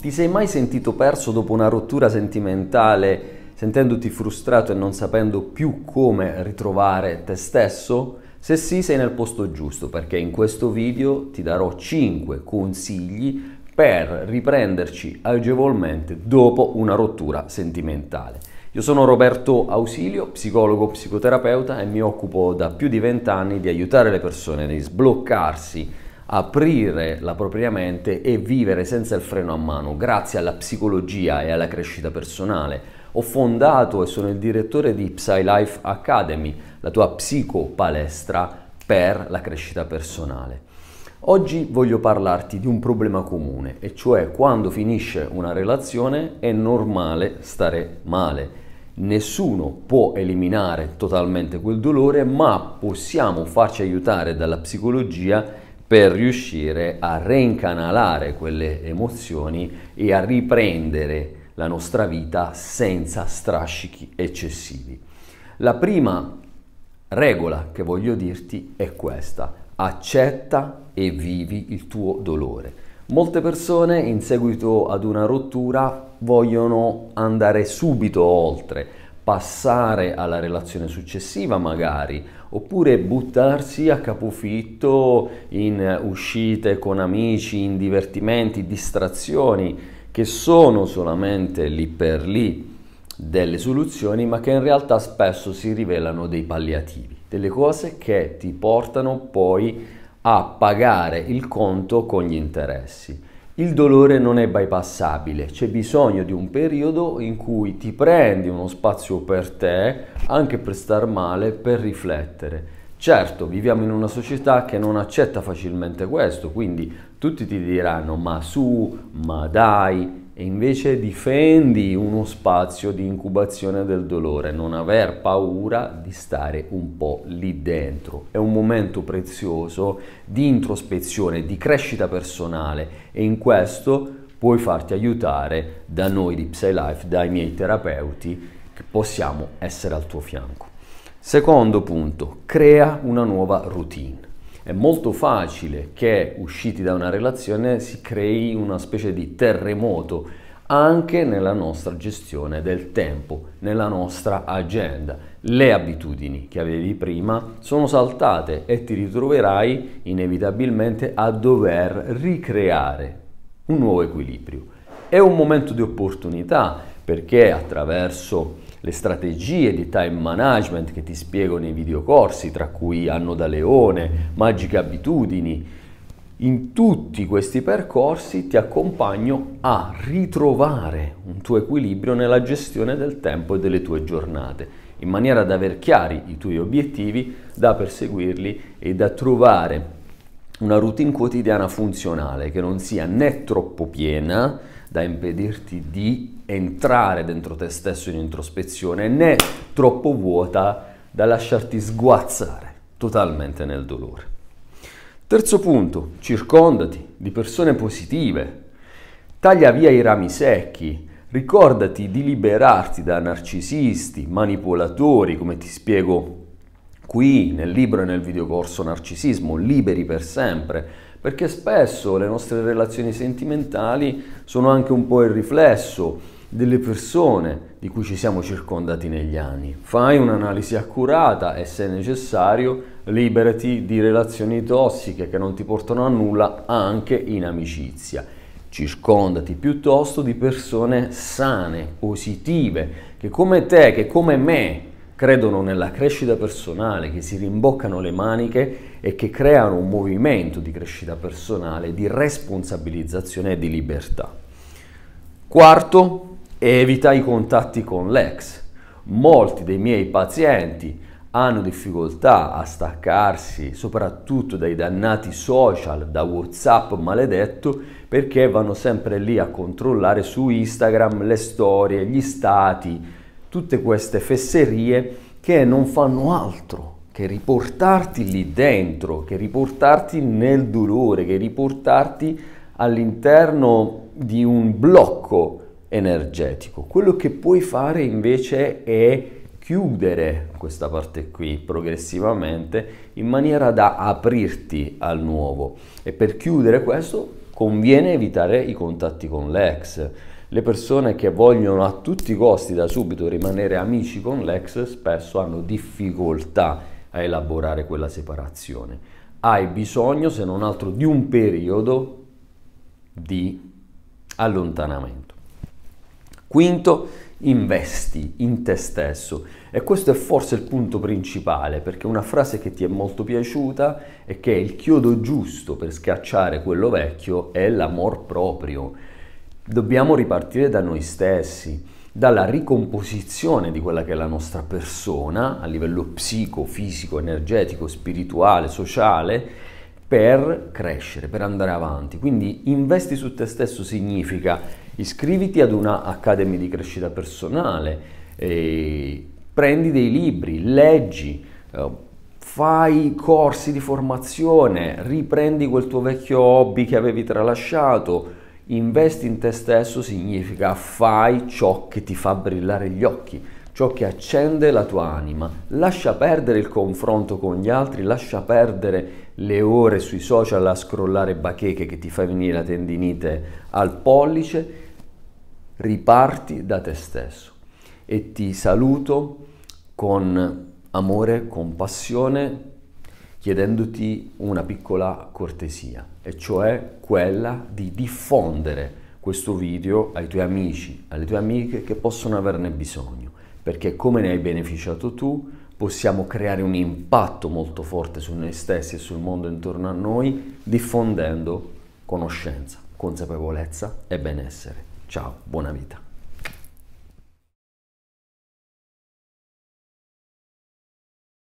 Ti sei mai sentito perso dopo una rottura sentimentale, sentendoti frustrato e non sapendo più come ritrovare te stesso? Se sì, sei nel posto giusto perché in questo video ti darò 5 consigli per riprenderci agevolmente dopo una rottura sentimentale. Io sono Roberto Ausilio, psicologo psicoterapeuta e mi occupo da più di 20 anni di aiutare le persone a sbloccarsi aprire la propria mente e vivere senza il freno a mano, grazie alla psicologia e alla crescita personale. Ho fondato e sono il direttore di PsyLife Academy, la tua psicopalestra per la crescita personale. Oggi voglio parlarti di un problema comune, e cioè quando finisce una relazione è normale stare male. Nessuno può eliminare totalmente quel dolore, ma possiamo farci aiutare dalla psicologia per riuscire a reincanalare quelle emozioni e a riprendere la nostra vita senza strascichi eccessivi. La prima regola che voglio dirti è questa, accetta e vivi il tuo dolore. Molte persone in seguito ad una rottura vogliono andare subito oltre, passare alla relazione successiva magari, oppure buttarsi a capofitto in uscite con amici, in divertimenti, distrazioni che sono solamente lì per lì delle soluzioni, ma che in realtà spesso si rivelano dei palliativi, delle cose che ti portano poi a pagare il conto con gli interessi il dolore non è bypassabile, c'è bisogno di un periodo in cui ti prendi uno spazio per te, anche per star male, per riflettere. Certo, viviamo in una società che non accetta facilmente questo, quindi tutti ti diranno ma su, ma dai, e invece difendi uno spazio di incubazione del dolore, non aver paura di stare un po' lì dentro. È un momento prezioso di introspezione, di crescita personale e in questo puoi farti aiutare da noi di PsyLife, dai miei terapeuti che possiamo essere al tuo fianco. Secondo punto, crea una nuova routine. È molto facile che usciti da una relazione si crei una specie di terremoto anche nella nostra gestione del tempo, nella nostra agenda. Le abitudini che avevi prima sono saltate e ti ritroverai inevitabilmente a dover ricreare un nuovo equilibrio. È un momento di opportunità perché attraverso le strategie di time management che ti spiego nei videocorsi, tra cui Anno da Leone, Magiche Abitudini, in tutti questi percorsi ti accompagno a ritrovare un tuo equilibrio nella gestione del tempo e delle tue giornate, in maniera da aver chiari i tuoi obiettivi, da perseguirli e da trovare una routine quotidiana funzionale che non sia né troppo piena da impedirti di entrare dentro te stesso in introspezione, né troppo vuota da lasciarti sguazzare totalmente nel dolore. Terzo punto, circondati di persone positive, taglia via i rami secchi, ricordati di liberarti da narcisisti, manipolatori, come ti spiego qui nel libro e nel videocorso Narcisismo, liberi per sempre perché spesso le nostre relazioni sentimentali sono anche un po' il riflesso delle persone di cui ci siamo circondati negli anni. Fai un'analisi accurata e se necessario liberati di relazioni tossiche che non ti portano a nulla anche in amicizia. Circondati piuttosto di persone sane, positive, che come te, che come me, credono nella crescita personale, che si rimboccano le maniche e che creano un movimento di crescita personale, di responsabilizzazione e di libertà. Quarto, evita i contatti con l'ex. Molti dei miei pazienti hanno difficoltà a staccarsi soprattutto dai dannati social, da Whatsapp maledetto, perché vanno sempre lì a controllare su Instagram le storie, gli stati, tutte queste fesserie che non fanno altro che riportarti lì dentro, che riportarti nel dolore, che riportarti all'interno di un blocco energetico. Quello che puoi fare invece è chiudere questa parte qui progressivamente in maniera da aprirti al nuovo e per chiudere questo conviene evitare i contatti con l'ex le persone che vogliono a tutti i costi da subito rimanere amici con l'ex spesso hanno difficoltà a elaborare quella separazione. Hai bisogno, se non altro, di un periodo di allontanamento. Quinto, investi in te stesso. E questo è forse il punto principale, perché una frase che ti è molto piaciuta e che è il chiodo giusto per scacciare quello vecchio è l'amor proprio dobbiamo ripartire da noi stessi, dalla ricomposizione di quella che è la nostra persona a livello psico, fisico, energetico, spirituale, sociale, per crescere, per andare avanti. Quindi investi su te stesso significa iscriviti ad una Academy di crescita personale, eh, prendi dei libri, leggi, eh, fai corsi di formazione, riprendi quel tuo vecchio hobby che avevi tralasciato, Investi in te stesso significa fai ciò che ti fa brillare gli occhi, ciò che accende la tua anima. Lascia perdere il confronto con gli altri, lascia perdere le ore sui social a scrollare bacheche che ti fa venire la tendinite al pollice. Riparti da te stesso e ti saluto con amore, con passione, chiedendoti una piccola cortesia, e cioè quella di diffondere questo video ai tuoi amici, alle tue amiche che possono averne bisogno, perché come ne hai beneficiato tu, possiamo creare un impatto molto forte su noi stessi e sul mondo intorno a noi diffondendo conoscenza, consapevolezza e benessere. Ciao, buona vita.